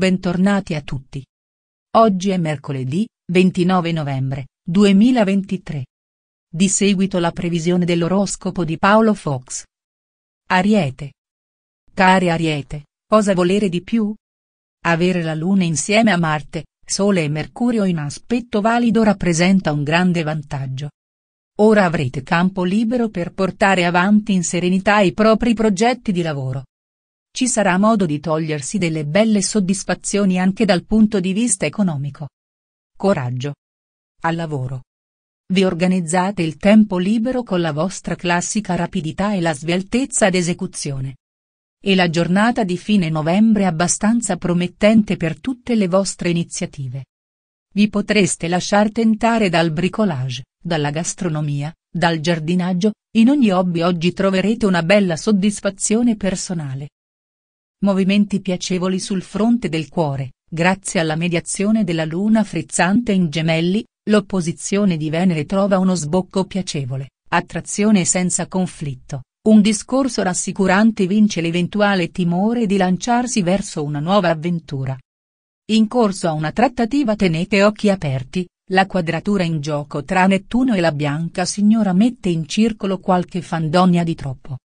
Bentornati a tutti. Oggi è mercoledì, 29 novembre, 2023. Di seguito la previsione dell'oroscopo di Paolo Fox. Ariete. Cari Ariete, cosa volere di più? Avere la Luna insieme a Marte, Sole e Mercurio in aspetto valido rappresenta un grande vantaggio. Ora avrete campo libero per portare avanti in serenità i propri progetti di lavoro ci sarà modo di togliersi delle belle soddisfazioni anche dal punto di vista economico. Coraggio. Al lavoro. Vi organizzate il tempo libero con la vostra classica rapidità e la sveltezza ed esecuzione. E la giornata di fine novembre è abbastanza promettente per tutte le vostre iniziative. Vi potreste lasciar tentare dal bricolage, dalla gastronomia, dal giardinaggio, in ogni hobby oggi troverete una bella soddisfazione personale. Movimenti piacevoli sul fronte del cuore, grazie alla mediazione della luna frizzante in gemelli, l'opposizione di Venere trova uno sbocco piacevole, attrazione senza conflitto. Un discorso rassicurante vince l'eventuale timore di lanciarsi verso una nuova avventura. In corso a una trattativa tenete occhi aperti, la quadratura in gioco tra Nettuno e la bianca signora mette in circolo qualche fandonia di troppo.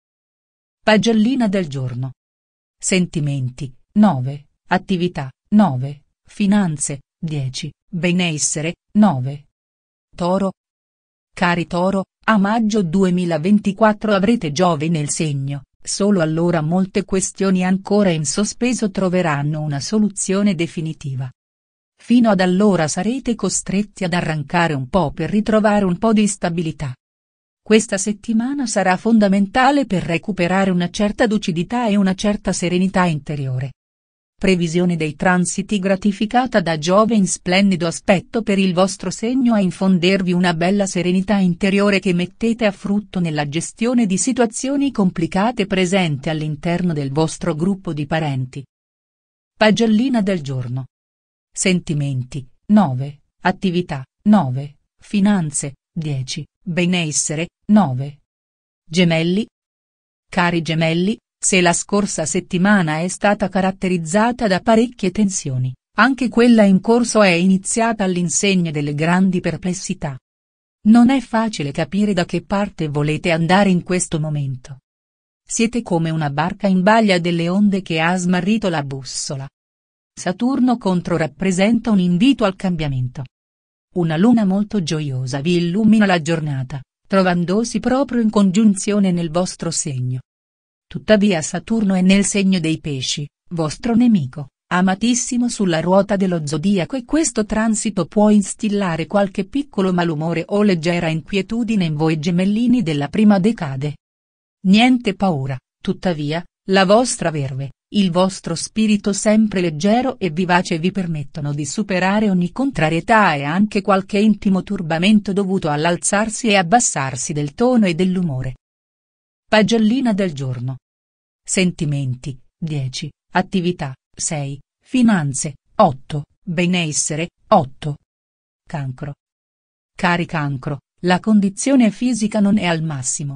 Pagellina del giorno sentimenti, 9, attività, 9, finanze, 10, benessere, 9. Toro. Cari Toro, a maggio 2024 avrete Giove nel segno, solo allora molte questioni ancora in sospeso troveranno una soluzione definitiva. Fino ad allora sarete costretti ad arrancare un po' per ritrovare un po' di stabilità. Questa settimana sarà fondamentale per recuperare una certa lucidità e una certa serenità interiore. Previsione dei transiti gratificata da Giove in splendido aspetto per il vostro segno a infondervi una bella serenità interiore che mettete a frutto nella gestione di situazioni complicate presente all'interno del vostro gruppo di parenti. Pagellina del giorno. Sentimenti, 9, attività, 9, finanze, 10. Benessere, 9. Gemelli. Cari gemelli, se la scorsa settimana è stata caratterizzata da parecchie tensioni, anche quella in corso è iniziata all'insegna delle grandi perplessità. Non è facile capire da che parte volete andare in questo momento. Siete come una barca in baglia delle onde che ha smarrito la bussola. Saturno contro rappresenta un invito al cambiamento. Una luna molto gioiosa vi illumina la giornata, trovandosi proprio in congiunzione nel vostro segno. Tuttavia Saturno è nel segno dei pesci, vostro nemico, amatissimo sulla ruota dello zodiaco e questo transito può instillare qualche piccolo malumore o leggera inquietudine in voi gemellini della prima decade. Niente paura, tuttavia, la vostra verve, il vostro spirito sempre leggero e vivace vi permettono di superare ogni contrarietà e anche qualche intimo turbamento dovuto all'alzarsi e abbassarsi del tono e dell'umore. Pagellina del giorno. Sentimenti, 10, attività, 6, finanze, 8, benessere, 8. Cancro. Cari cancro, la condizione fisica non è al massimo.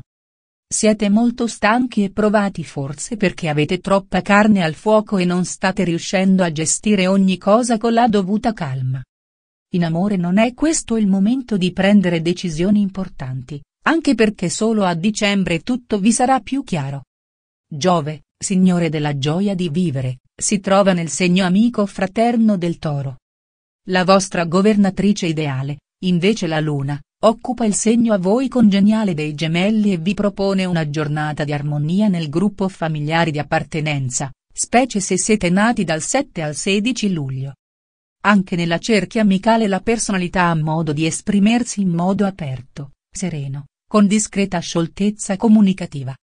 Siete molto stanchi e provati forse perché avete troppa carne al fuoco e non state riuscendo a gestire ogni cosa con la dovuta calma. In amore non è questo il momento di prendere decisioni importanti, anche perché solo a dicembre tutto vi sarà più chiaro. Giove, signore della gioia di vivere, si trova nel segno amico fraterno del toro. La vostra governatrice ideale, invece la luna, Occupa il segno a voi congeniale dei gemelli e vi propone una giornata di armonia nel gruppo familiare di appartenenza, specie se siete nati dal 7 al 16 luglio. Anche nella cerchia amicale la personalità ha modo di esprimersi in modo aperto, sereno, con discreta scioltezza comunicativa.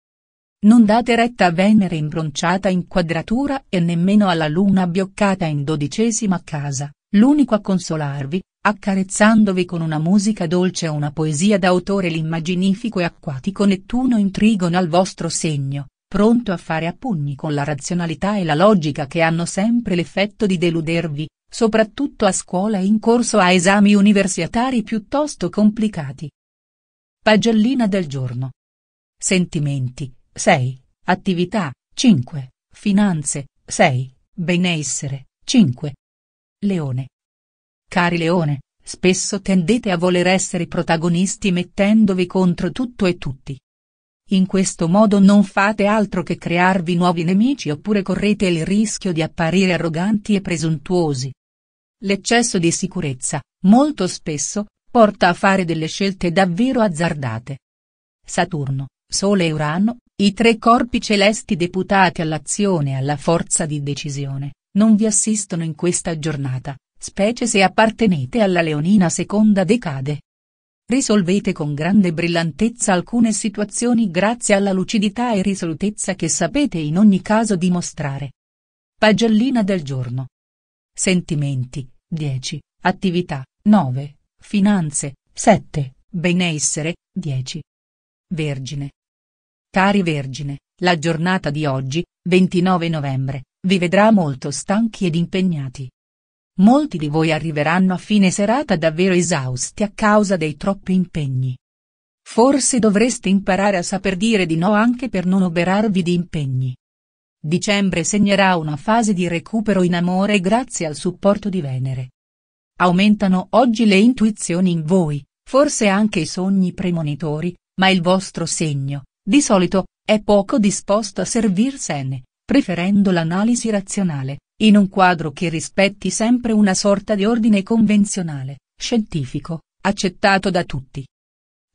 Non date retta a Venere imbronciata in quadratura e nemmeno alla Luna bioccata in dodicesima casa, l'unico a consolarvi, accarezzandovi con una musica dolce o una poesia d'autore l'immaginifico e acquatico Nettuno intrigono al vostro segno, pronto a fare a pugni con la razionalità e la logica che hanno sempre l'effetto di deludervi, soprattutto a scuola e in corso a esami universitari piuttosto complicati. Pagellina del giorno. Sentimenti, 6, attività, 5, finanze, 6, benessere, 5, Leone. Cari Leone, spesso tendete a voler essere protagonisti mettendovi contro tutto e tutti. In questo modo non fate altro che crearvi nuovi nemici oppure correte il rischio di apparire arroganti e presuntuosi. L'eccesso di sicurezza, molto spesso, porta a fare delle scelte davvero azzardate. Saturno, Sole e Urano, i tre corpi celesti deputati all'azione e alla forza di decisione, non vi assistono in questa giornata, specie se appartenete alla Leonina seconda decade. Risolvete con grande brillantezza alcune situazioni grazie alla lucidità e risolutezza che sapete in ogni caso dimostrare. Pagellina del giorno. Sentimenti, 10, attività, 9, finanze, 7, benessere, 10. Vergine. Cari Vergine, la giornata di oggi, 29 novembre, vi vedrà molto stanchi ed impegnati. Molti di voi arriveranno a fine serata davvero esausti a causa dei troppi impegni. Forse dovreste imparare a saper dire di no anche per non oberarvi di impegni. Dicembre segnerà una fase di recupero in amore grazie al supporto di Venere. Aumentano oggi le intuizioni in voi, forse anche i sogni premonitori, ma il vostro segno, di solito, è poco disposto a servirsene, preferendo l'analisi razionale, in un quadro che rispetti sempre una sorta di ordine convenzionale, scientifico, accettato da tutti.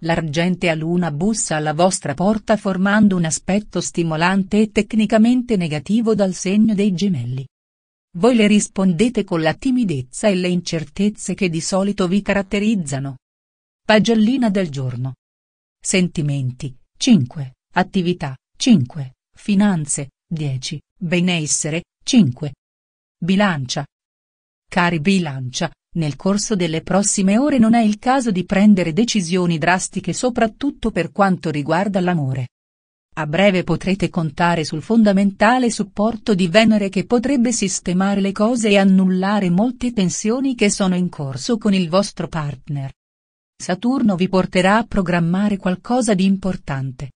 a luna bussa alla vostra porta formando un aspetto stimolante e tecnicamente negativo dal segno dei gemelli. Voi le rispondete con la timidezza e le incertezze che di solito vi caratterizzano. Pagellina del giorno. Sentimenti, 5, attività, 5, finanze, 10. Benessere, 5. Bilancia. Cari bilancia, nel corso delle prossime ore non è il caso di prendere decisioni drastiche soprattutto per quanto riguarda l'amore. A breve potrete contare sul fondamentale supporto di Venere che potrebbe sistemare le cose e annullare molte tensioni che sono in corso con il vostro partner. Saturno vi porterà a programmare qualcosa di importante.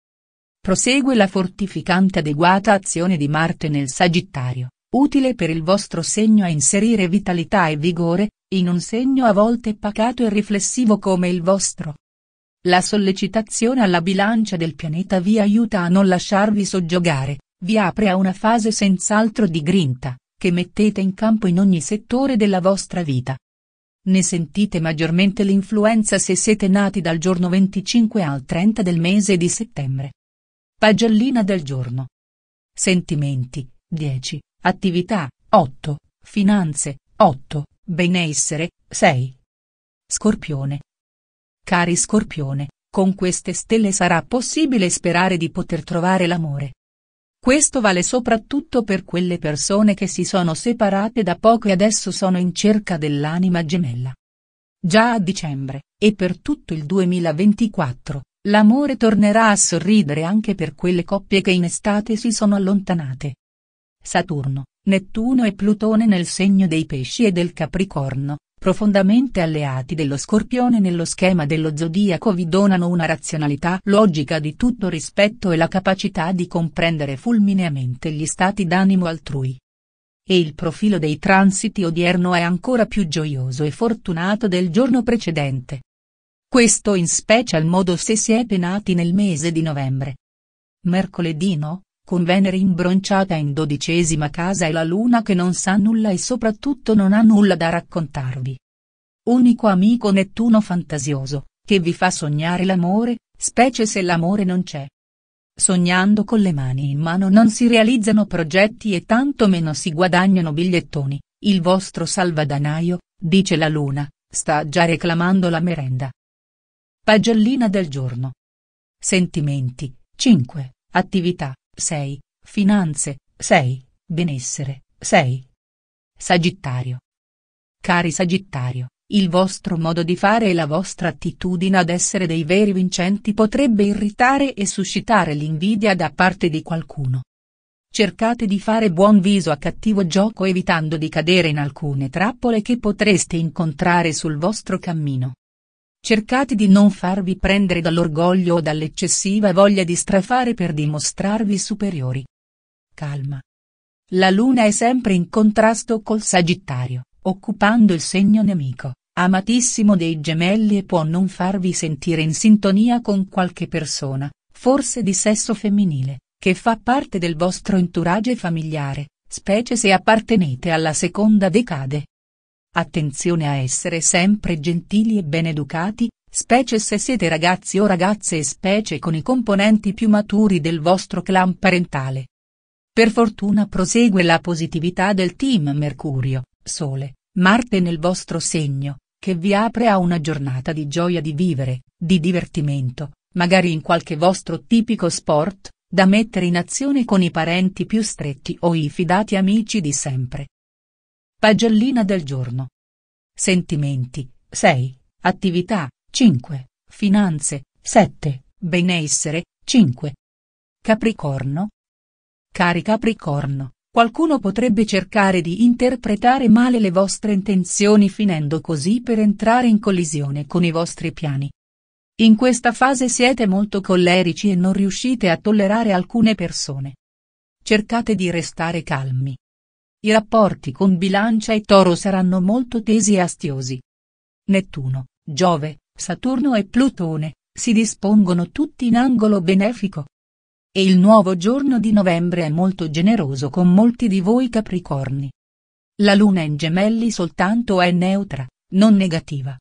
Prosegue la fortificante adeguata azione di Marte nel Sagittario, utile per il vostro segno a inserire vitalità e vigore, in un segno a volte pacato e riflessivo come il vostro. La sollecitazione alla bilancia del pianeta vi aiuta a non lasciarvi soggiogare, vi apre a una fase senz'altro di grinta, che mettete in campo in ogni settore della vostra vita. Ne sentite maggiormente l'influenza se siete nati dal giorno 25 al 30 del mese di settembre, Pagellina del giorno. Sentimenti, 10, attività, 8, finanze, 8, benessere, 6. Scorpione. Cari Scorpione, con queste stelle sarà possibile sperare di poter trovare l'amore. Questo vale soprattutto per quelle persone che si sono separate da poco e adesso sono in cerca dell'anima gemella. Già a dicembre, e per tutto il 2024, L'amore tornerà a sorridere anche per quelle coppie che in estate si sono allontanate. Saturno, Nettuno e Plutone nel segno dei pesci e del Capricorno, profondamente alleati dello Scorpione nello schema dello zodiaco vi donano una razionalità logica di tutto rispetto e la capacità di comprendere fulmineamente gli stati d'animo altrui. E il profilo dei transiti odierno è ancora più gioioso e fortunato del giorno precedente. Questo in special modo se siete nati nel mese di novembre. Mercoledì no, con Venere imbronciata in dodicesima casa e la Luna che non sa nulla e soprattutto non ha nulla da raccontarvi. Unico amico Nettuno fantasioso, che vi fa sognare l'amore, specie se l'amore non c'è. Sognando con le mani in mano non si realizzano progetti e tanto meno si guadagnano bigliettoni, il vostro salvadanaio, dice la luna, sta già reclamando la merenda. Pagellina del giorno. Sentimenti, 5, attività, 6, finanze, 6, benessere, 6. Sagittario. Cari Sagittario, il vostro modo di fare e la vostra attitudine ad essere dei veri vincenti potrebbe irritare e suscitare l'invidia da parte di qualcuno. Cercate di fare buon viso a cattivo gioco evitando di cadere in alcune trappole che potreste incontrare sul vostro cammino. Cercate di non farvi prendere dall'orgoglio o dall'eccessiva voglia di strafare per dimostrarvi superiori. Calma. La luna è sempre in contrasto col Sagittario, occupando il segno nemico, amatissimo dei gemelli e può non farvi sentire in sintonia con qualche persona, forse di sesso femminile, che fa parte del vostro entourage familiare, specie se appartenete alla seconda decade. Attenzione a essere sempre gentili e ben educati, specie se siete ragazzi o ragazze e specie con i componenti più maturi del vostro clan parentale. Per fortuna prosegue la positività del team Mercurio, Sole, Marte nel vostro segno, che vi apre a una giornata di gioia di vivere, di divertimento, magari in qualche vostro tipico sport, da mettere in azione con i parenti più stretti o i fidati amici di sempre. Pagellina del giorno. Sentimenti 6, attività 5, finanze 7, benessere 5. Capricorno. Cari Capricorno, qualcuno potrebbe cercare di interpretare male le vostre intenzioni finendo così per entrare in collisione con i vostri piani. In questa fase siete molto collerici e non riuscite a tollerare alcune persone. Cercate di restare calmi, i rapporti con Bilancia e Toro saranno molto tesi e astiosi. Nettuno, Giove, Saturno e Plutone, si dispongono tutti in angolo benefico. E il nuovo giorno di novembre è molto generoso con molti di voi capricorni. La luna in gemelli soltanto è neutra, non negativa.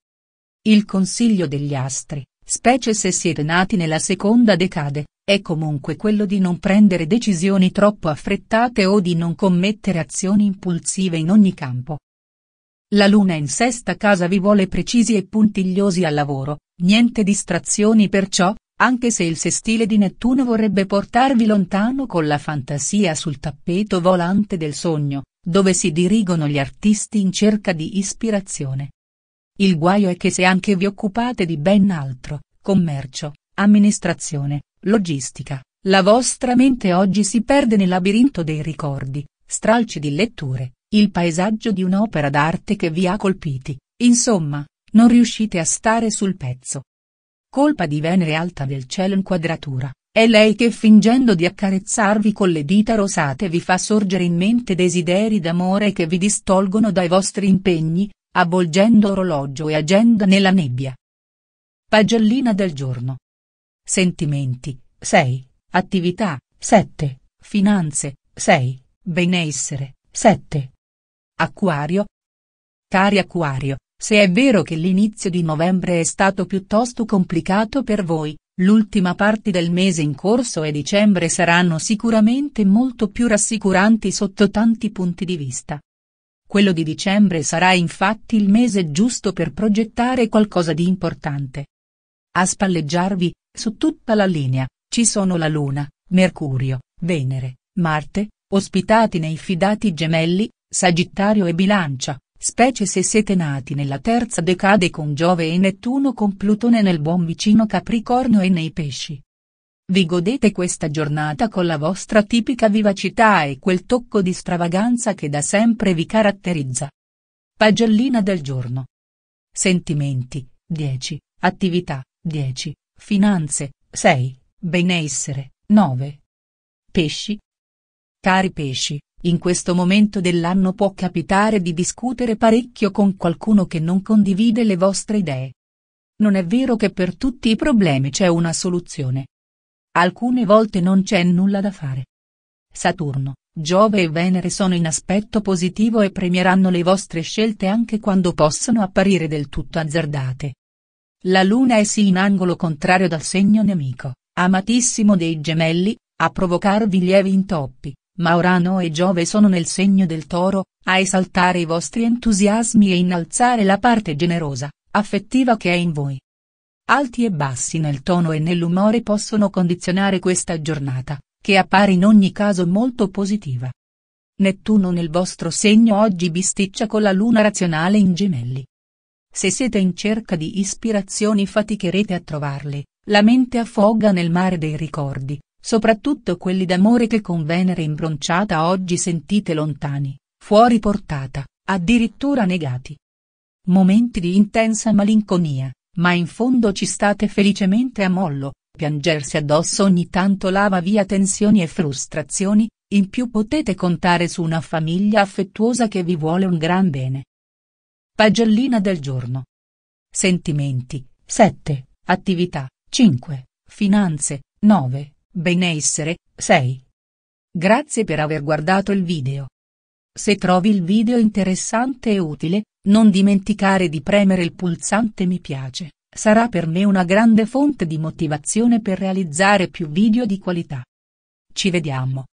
Il consiglio degli astri, specie se siete nati nella seconda decade, è comunque quello di non prendere decisioni troppo affrettate o di non commettere azioni impulsive in ogni campo. La luna in sesta casa vi vuole precisi e puntigliosi al lavoro, niente distrazioni perciò, anche se il sestile di Nettuno vorrebbe portarvi lontano con la fantasia sul tappeto volante del sogno, dove si dirigono gli artisti in cerca di ispirazione. Il guaio è che se anche vi occupate di ben altro, commercio, Amministrazione, logistica, la vostra mente oggi si perde nel labirinto dei ricordi, stralci di letture, il paesaggio di un'opera d'arte che vi ha colpiti, insomma, non riuscite a stare sul pezzo. Colpa di Venere alta del cielo in quadratura, è lei che fingendo di accarezzarvi con le dita rosate vi fa sorgere in mente desideri d'amore che vi distolgono dai vostri impegni, avvolgendo orologio e agenda nella nebbia. Pagellina del giorno sentimenti 6, attività 7, finanze 6, benessere 7. Acquario Cari Acquario, se è vero che l'inizio di novembre è stato piuttosto complicato per voi, l'ultima parte del mese in corso e dicembre saranno sicuramente molto più rassicuranti sotto tanti punti di vista. Quello di dicembre sarà infatti il mese giusto per progettare qualcosa di importante. A spalleggiarvi, su tutta la linea, ci sono la Luna, Mercurio, Venere, Marte, ospitati nei fidati gemelli, Sagittario e Bilancia, specie se siete nati nella terza decade con Giove e Nettuno con Plutone nel buon vicino Capricorno e nei pesci. Vi godete questa giornata con la vostra tipica vivacità e quel tocco di stravaganza che da sempre vi caratterizza. Pagellina del giorno. Sentimenti, 10, attività, 10. Finanze, 6. Benessere, 9. Pesci. Cari pesci, in questo momento dell'anno può capitare di discutere parecchio con qualcuno che non condivide le vostre idee. Non è vero che per tutti i problemi c'è una soluzione. Alcune volte non c'è nulla da fare. Saturno, Giove e Venere sono in aspetto positivo e premieranno le vostre scelte anche quando possono apparire del tutto azzardate. La luna è sì in angolo contrario dal segno nemico, amatissimo dei gemelli, a provocarvi lievi intoppi, ma Urano e Giove sono nel segno del toro, a esaltare i vostri entusiasmi e innalzare la parte generosa, affettiva che è in voi. Alti e bassi nel tono e nell'umore possono condizionare questa giornata, che appare in ogni caso molto positiva. Nettuno nel vostro segno oggi bisticcia con la luna razionale in gemelli, se siete in cerca di ispirazioni faticherete a trovarle, la mente affoga nel mare dei ricordi, soprattutto quelli d'amore che con Venere imbronciata oggi sentite lontani, fuori portata, addirittura negati. Momenti di intensa malinconia, ma in fondo ci state felicemente a mollo, piangersi addosso ogni tanto lava via tensioni e frustrazioni, in più potete contare su una famiglia affettuosa che vi vuole un gran bene. Pagellina del giorno. Sentimenti, 7, attività, 5, finanze, 9, benessere, 6. Grazie per aver guardato il video. Se trovi il video interessante e utile, non dimenticare di premere il pulsante mi piace, sarà per me una grande fonte di motivazione per realizzare più video di qualità. Ci vediamo.